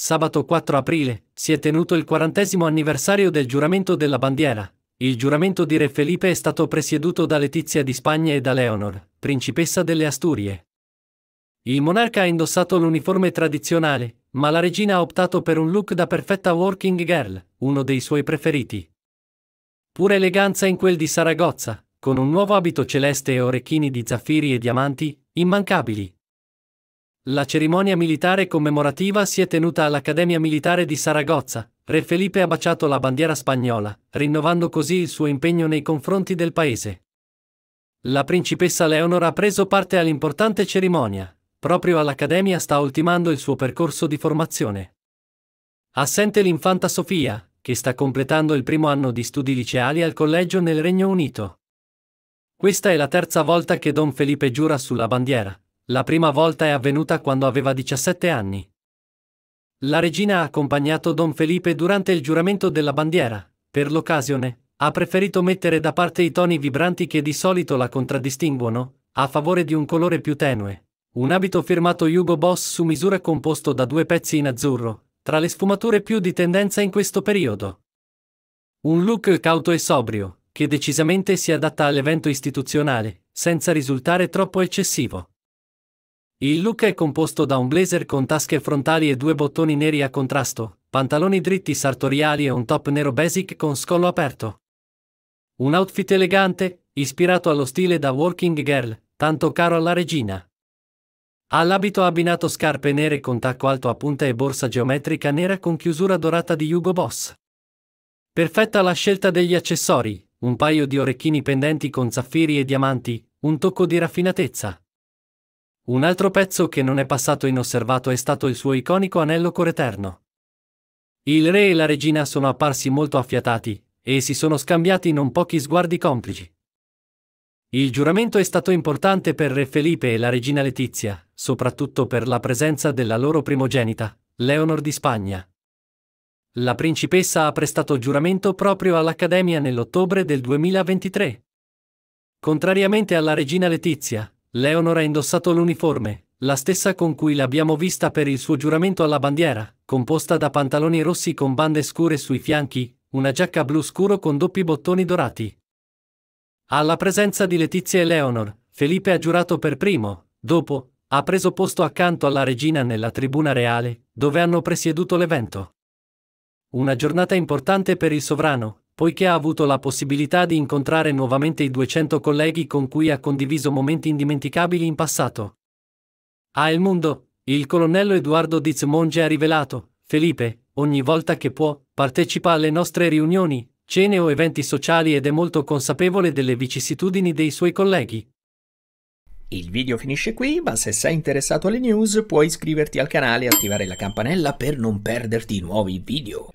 sabato 4 aprile, si è tenuto il quarantesimo anniversario del giuramento della bandiera. Il giuramento di Re Felipe è stato presieduto da Letizia di Spagna e da Leonor, principessa delle Asturie. Il monarca ha indossato l'uniforme tradizionale, ma la regina ha optato per un look da perfetta working girl, uno dei suoi preferiti. Pura eleganza in quel di Saragozza, con un nuovo abito celeste e orecchini di zaffiri e diamanti, immancabili. La cerimonia militare commemorativa si è tenuta all'Accademia Militare di Saragozza. Re Felipe ha baciato la bandiera spagnola, rinnovando così il suo impegno nei confronti del paese. La principessa Leonora ha preso parte all'importante cerimonia. Proprio all'Accademia sta ultimando il suo percorso di formazione. Assente l'infanta Sofia, che sta completando il primo anno di studi liceali al collegio nel Regno Unito. Questa è la terza volta che Don Felipe giura sulla bandiera, la prima volta è avvenuta quando aveva 17 anni. La regina ha accompagnato Don Felipe durante il giuramento della bandiera. Per l'occasione, ha preferito mettere da parte i toni vibranti che di solito la contraddistinguono, a favore di un colore più tenue. Un abito firmato Hugo Boss su misura composto da due pezzi in azzurro, tra le sfumature più di tendenza in questo periodo. Un look cauto e sobrio, che decisamente si adatta all'evento istituzionale, senza risultare troppo eccessivo. Il look è composto da un blazer con tasche frontali e due bottoni neri a contrasto, pantaloni dritti sartoriali e un top nero basic con scollo aperto. Un outfit elegante, ispirato allo stile da working girl, tanto caro alla regina. Ha l'abito abbinato scarpe nere con tacco alto a punta e borsa geometrica nera con chiusura dorata di Hugo Boss. Perfetta la scelta degli accessori, un paio di orecchini pendenti con zaffiri e diamanti, un tocco di raffinatezza. Un altro pezzo che non è passato inosservato è stato il suo iconico anello coreterno. Il re e la regina sono apparsi molto affiatati e si sono scambiati non pochi sguardi complici. Il giuramento è stato importante per Re Felipe e la regina Letizia, soprattutto per la presenza della loro primogenita, Leonor di Spagna. La principessa ha prestato giuramento proprio all'Accademia nell'ottobre del 2023. Contrariamente alla regina Letizia, Leonor ha indossato l'uniforme, la stessa con cui l'abbiamo vista per il suo giuramento alla bandiera, composta da pantaloni rossi con bande scure sui fianchi, una giacca blu scuro con doppi bottoni dorati. Alla presenza di Letizia e Leonor, Felipe ha giurato per primo, dopo, ha preso posto accanto alla regina nella tribuna reale, dove hanno presieduto l'evento. Una giornata importante per il sovrano, poiché ha avuto la possibilità di incontrare nuovamente i 200 colleghi con cui ha condiviso momenti indimenticabili in passato. A El Mundo, il colonnello Eduardo Diz Monge ha rivelato, Felipe, ogni volta che può, partecipa alle nostre riunioni, cene o eventi sociali ed è molto consapevole delle vicissitudini dei suoi colleghi. Il video finisce qui, ma se sei interessato alle news puoi iscriverti al canale e attivare la campanella per non perderti nuovi video.